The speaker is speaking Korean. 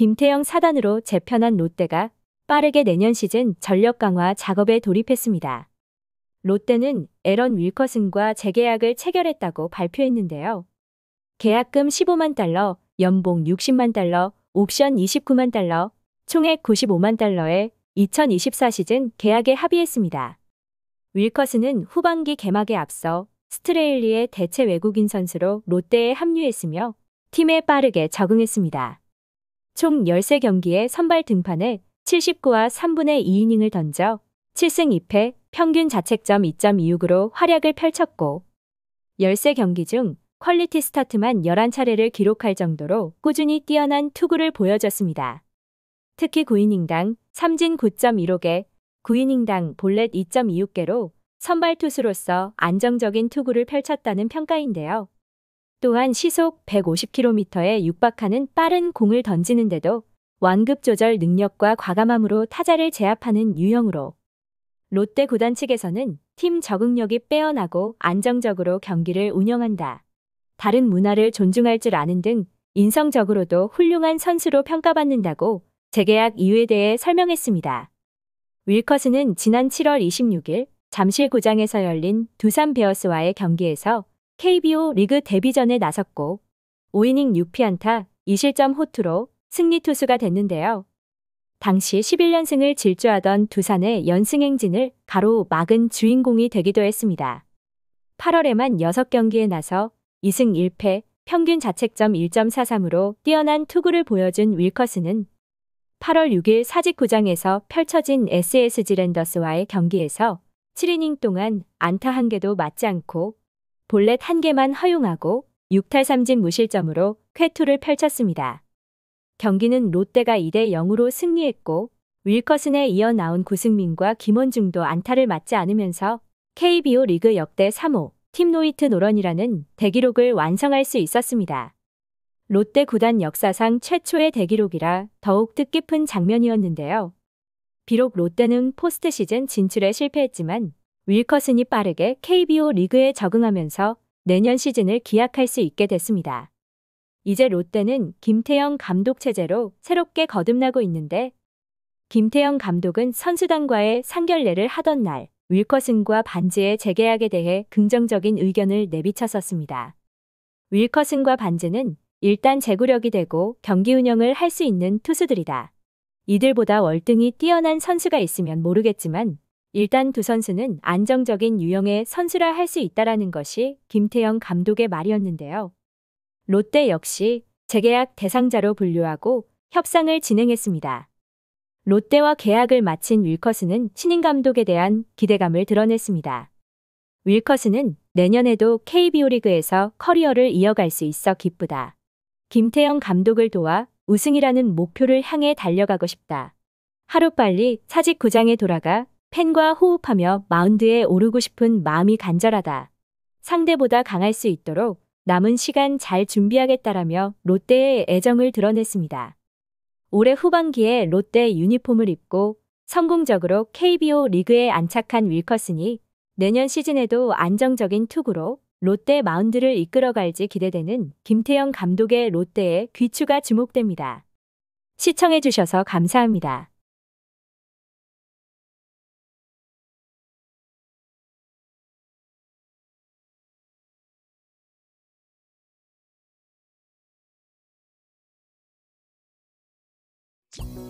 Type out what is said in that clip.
김태형 사단으로 재편한 롯데가 빠르게 내년 시즌 전력 강화 작업에 돌입했습니다. 롯데는 에런 윌커슨과 재계약을 체결했다고 발표했는데요. 계약금 15만 달러, 연봉 60만 달러, 옵션 29만 달러, 총액 95만 달러에 2024 시즌 계약에 합의했습니다. 윌커슨은 후반기 개막에 앞서 스트레일리의 대체 외국인 선수로 롯데에 합류했으며 팀에 빠르게 적응했습니다. 총 13경기에 선발 등판해 79와 3분의 2이닝을 던져 7승 2패 평균 자책점 2.26으로 활약을 펼쳤고 13경기 중 퀄리티 스타트만 11차례를 기록할 정도로 꾸준히 뛰어난 투구를 보여줬습니다. 특히 9이닝당 삼진 9.15개, 9이닝당 볼넷 2.26개로 선발 투수로서 안정적인 투구를 펼쳤다는 평가인데요. 또한 시속 150km에 육박하는 빠른 공을 던지는데도 완급 조절 능력과 과감함으로 타자를 제압하는 유형으로 롯데 구단 측에서는 팀 적응력이 빼어나고 안정적으로 경기를 운영한다. 다른 문화를 존중할 줄 아는 등 인성적으로도 훌륭한 선수로 평가받는다고 재계약 이유에 대해 설명했습니다. 윌커스는 지난 7월 26일 잠실구장에서 열린 두산 베어스와의 경기에서 KBO 리그 데뷔전에 나섰고 5이닝 6피안타 2실점 호투로 승리 투수가 됐는데요. 당시 11연승을 질주하던 두산의 연승 행진을 가로 막은 주인공이 되기도 했습니다. 8월에만 6경기에 나서 2승 1패, 평균 자책점 1.43으로 뛰어난 투구를 보여준 윌커스는 8월 6일 사직구장에서 펼쳐진 SSG 랜더스와의 경기에서 7이닝 동안 안타 한 개도 맞지 않고 볼넷 한 개만 허용하고 6탈 3진 무실점으로 쾌투를 펼쳤습니다. 경기는 롯데가 2대 0으로 승리했고 윌커슨에 이어 나온 구승민과 김원중도 안타를 맞지 않으면서 KBO 리그 역대 3호 팀 노이트 노런이라는 대기록을 완성할 수 있었습니다. 롯데 구단 역사상 최초의 대기록이라 더욱 뜻깊은 장면이었는데요. 비록 롯데는 포스트 시즌 진출에 실패했지만 윌커슨이 빠르게 KBO 리그에 적응하면서 내년 시즌을 기약할 수 있게 됐습니다. 이제 롯데는 김태형 감독 체제로 새롭게 거듭나고 있는데 김태형 감독은 선수단과의 상결례를 하던 날 윌커슨과 반지의 재계약에 대해 긍정적인 의견을 내비쳤었습니다. 윌커슨과 반지는 일단 재구력이 되고 경기 운영을 할 수 있는 투수들이다. 이들보다 월등히 뛰어난 선수가 있으면 모르겠지만 일단 두 선수는 안정적인 유형의 선수라 할 수 있다라는 것이 김태형 감독의 말이었는데요. 롯데 역시 재계약 대상자로 분류하고 협상을 진행했습니다. 롯데와 계약을 마친 윌커스는 신인 감독에 대한 기대감을 드러냈습니다. 윌커스는 내년에도 KBO 리그에서 커리어를 이어갈 수 있어 기쁘다. 김태형 감독을 도와 우승이라는 목표를 향해 달려가고 싶다. 하루빨리 사직 구장에 돌아가 팬과 호흡하며 마운드에 오르고 싶은 마음이 간절하다. 상대보다 강할 수 있도록 남은 시간 잘 준비하겠다라며 롯데의 애정을 드러냈습니다. 올해 후반기에 롯데 유니폼을 입고 성공적으로 KBO 리그에 안착한 윌커슨이 내년 시즌에도 안정적인 투구로 롯데 마운드를 이끌어갈지 기대되는 김태형 감독의 롯데의 귀추가 주목됩니다. 시청해주셔서 감사합니다. you